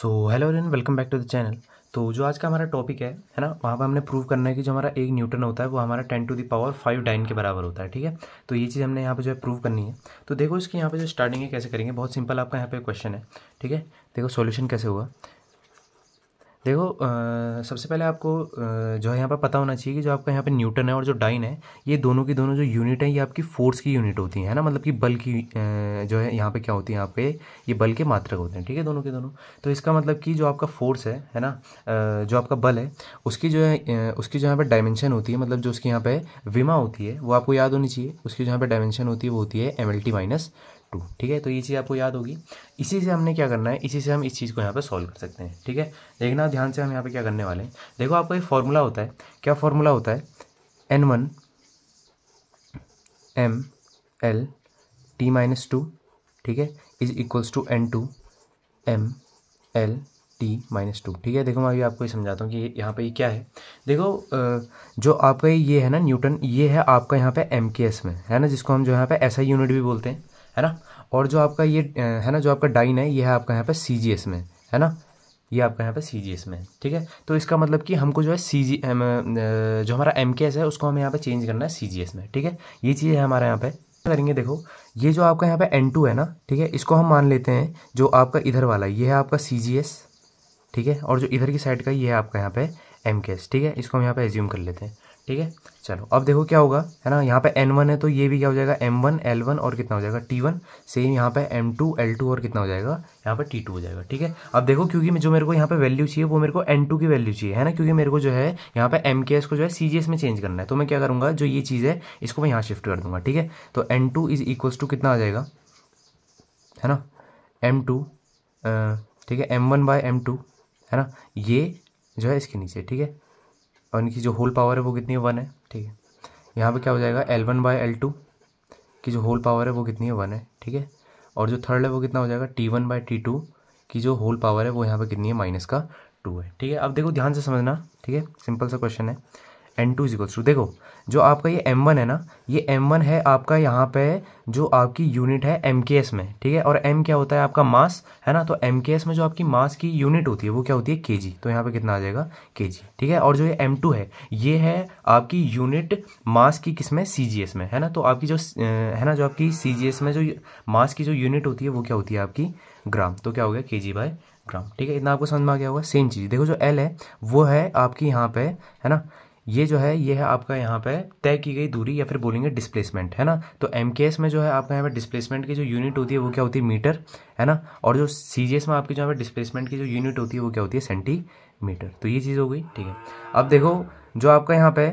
so hello and welcome back to the channel तो जो आज का हमारा टॉपिक है है ना वहाँ पर हमने प्रूव करना है कि जो हमारा एक न्यूटन होता है वो हमारा ten to the power five dyne के बराबर होता है ठीक है तो ये चीज़ हमने यहाँ पे जो है प्रूव करनी है तो देखो इसकी यहाँ पे जो स्टार्टिंग है कैसे करेंगे बहुत सिंपल आपका यहाँ पे क्वेश्चन है ठीक है देखो सॉल्यूशन कैसे हुआ देखो सबसे पहले आपको जो है यहाँ पर पता होना चाहिए कि जो आपका यहाँ पे न्यूटन है और जो डाइन है ये दोनों की दोनों जो यूनिट है ये आपकी फोर्स की यूनिट होती है ना मतलब कि बल की जो है यहाँ पे क्या होती है यहाँ पे ये बल के मात्रक होते हैं ठीक है दोनों के दोनों तो इसका मतलब कि जो आपका फोर्स है है ना जो आपका बल है उसकी जो है उसकी जो यहाँ पर डायमेंशन होती है मतलब जो उसकी यहाँ पर विमा होती है वो आपको याद होनी चाहिए उसकी जो यहाँ पर डायमेंशन होती है वो होती है M L T minus two ठीक है तो ये चीज़ आपको याद होगी इसी से हमने क्या करना है इसी से हम इस चीज़ को यहाँ पर सॉल्व कर सकते हैं ठीक है देखना ध्यान से हम यहाँ पर क्या करने वाले हैं देखो आपका एक फॉर्मूला होता है क्या फॉर्मूला होता है N one M L T minus two ठीक है is equals to N two M L T minus two ठीक है देखो मैं अभी आपको ये समझाता हूँ कि यहाँ पे ये क्या है देखो जो आपका ये है ना न्यूटन ये है आपका यहाँ पे एम के एस में है ना जिसको हम जो यहाँ पे ऐसा यूनिट भी बोलते हैं है ना और जो आपका ये है ना जो आपका डाइन है ये है आपका यहाँ पर सी जी एस में है ना ये आपका यहाँ पर सी जी एस में ठीक है तो इसका मतलब कि हमको जो है सी जी एम जो हमारा एम के एस है उसको हमें यहाँ पर चेंज करना है सी जी एस में ठीक है ये चीज़ है हमारे यहाँ पे करेंगे देखो ये जो आपका यहाँ पे एन टू है ना ठीक है इसको हम मान लेते हैं जो आपका इधर वाला ये है आपका सी जी एस ठीक है और जो इधर की साइड का ये है आपका यहाँ पे एम के एस ठीक है इसको हम यहाँ पे एज्यूम कर लेते हैं ठीक है चलो अब देखो क्या होगा है ना यहाँ पे एन वन है तो ये भी क्या हो जाएगा एम वन एल वन और कितना हो जाएगा टी वन सेम यहाँ पे एम टू एल टू और कितना हो जाएगा यहाँ पे टी टू हो जाएगा ठीक है अब देखो क्योंकि जो मेरे को यहाँ पे वैल्यू चाहिए वो मेरे को एन टू की वैल्यू चाहिए है ना क्योंकि मेरे को जो है यहाँ पे एम के एस को जो है सी जी एस में चेंज करना है तो मैं क्या करूँगा जो ये चीज़ है इसको मैं यहाँ शिफ्ट कर दूंगा ठीक है तो N two is equals to कितना आ जाएगा है ना एम टू ठीक है M one by M two है ना ये जो है इसके नीचे ठीक है और इनकी जो होल पावर है वो कितनी है वन है ठीक है यहाँ पे क्या हो जाएगा L one by L two की जो होल पावर है वो कितनी है वन है ठीक है और जो थर्ड है वो कितना हो जाएगा T one by T two की जो होल पावर है वो यहाँ पे कितनी है माइनस का टू है ठीक है अब देखो ध्यान से समझना ठीक है सिंपल सा क्वेश्चन है एन टू इजिकल्स टू देखो जो आपका ये एम वन है ना ये एम वन है आपका यहाँ पे जो आपकी यूनिट है एम के एस में ठीक है और एम क्या होता है आपका मास है ना तो एम के एस में जो आपकी मास की यूनिट होती है वो क्या होती है के जी तो यहाँ पे कितना आ जाएगा के जी ठीक है और जो ये एम टू है ये है आपकी यूनिट मास की किस में सी जी एस में है ना तो आपकी जो है ना जो आपकी सी जी एस में जो मास की जो यूनिट होती है वो क्या होती है आपकी ग्राम तो क्या हो गया के जी बाय ग्राम ठीक है इतना आपको समझ में आ गया होगा सेम चीज़ देखो जो एल है वो है आपकी यहाँ पे है ना ये जो है ये है आपका यहाँ पे तय की गई दूरी या फिर बोलेंगे डिस्प्लेसमेंट है ना तो एम में जो है आपका यहाँ पे डिस्प्लेसमेंट की जो यूनिट होती है वो क्या होती है मीटर है ना और जो सी में आपकी जो यहाँ पे डिस्प्लेसमेंट की जो यूनिट होती है वो क्या होती है सेंटीमीटर तो ये चीज़ हो गई ठीक है अब देखो जो आपका यहाँ पे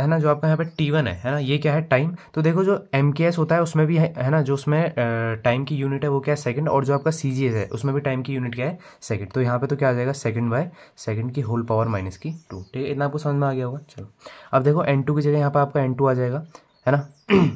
है ना जो आपका यहाँ पे टी वन है है ना ये क्या है टाइम तो देखो जो एम के एस होता है उसमें भी है है ना जो उसमें टाइम की यूनिट है वो क्या है सेकंड और जो आपका सी जी एस है उसमें भी टाइम की यूनिट क्या है सेकंड तो यहाँ पे तो क्या आ जाएगा सेकंड बाय सेकंड की होल पावर माइनस की टू ठीक है इतना आपको समझ में आ गया होगा चलो अब देखो एन टू की जगह यहाँ पर आपका एन टू आ जाएगा है ना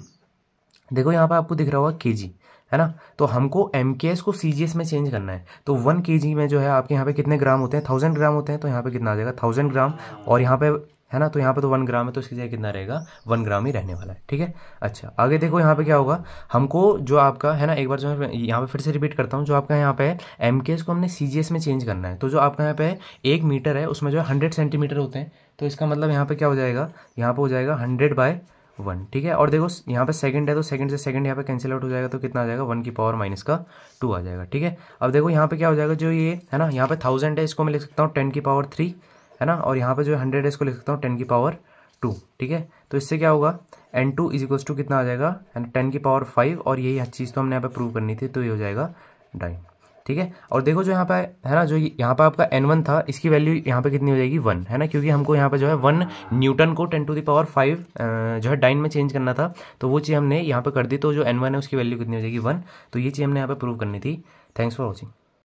देखो यहाँ पर आपको दिख रहा होगा के जी है ना तो हमको एम के एस को सी जी एस में चेंज करना है तो वन के जी में जो है आपके यहाँ पे कितने ग्राम होते हैं थाउजेंड ग्राम होते हैं तो यहाँ पे कितना आ जाएगा थाउजेंड ग्राम और यहाँ पे है ना तो यहाँ पे तो वन ग्राम है तो इसकी जगह कितना रहेगा वन ग्राम ही रहने वाला है ठीक है अच्छा आगे देखो यहाँ पे क्या होगा हमको जो आपका है ना एक बार जो यहाँ पे फिर से रिपीट करता हूँ जो आपका यहाँ पे है एम को हमने सी में चेंज करना है तो जो आपका यहाँ पे एक मीटर है उसमें जो है हंड्रेड सेंटीमीटर होते हैं तो इसका मतलब यहाँ पर क्या हो जाएगा यहाँ पर हो जाएगा हंड्रेड बाय वन ठीक है और देखो यहाँ पे सेकंड है तो सेकंड से सेकंड यहाँ पे कैंसिल आउट हो जाएगा तो कितना आ जाएगा वन की पावर माइनस का टू आ जाएगा ठीक है अब देखो यहाँ पे क्या हो जाएगा जो ये है ना यहाँ पे थाउजेंड है इसको मैं लिख सकता हूँ टेन की पावर थ्री है ना और यहाँ पर जो हंड्रेड है इसको लिख सकता हूँ टेन की पावर टू ठीक है तो इससे क्या होगा N two is equals to कितना आ जाएगा टेन की पावर फाइव और यही चीज़ तो हमने यहाँ पर प्रूव करनी थी तो ये हो जाएगा डाइन ठीक है और देखो जो यहाँ पे है ना जो यहाँ पे आपका एन वन था इसकी वैल्यू यहाँ पे कितनी हो जाएगी वन है ना क्योंकि हमको यहाँ पे जो है वन न्यूटन को ten to the power five जो है डाइन में चेंज करना था तो वो चीज़ हमने यहाँ पर कर दी तो जो एन वन है उसकी वैल्यू कितनी हो जाएगी वन तो ये चीज़ हमने यहाँ पर प्रूव करनी थी थैंक्स फॉर वॉचिंग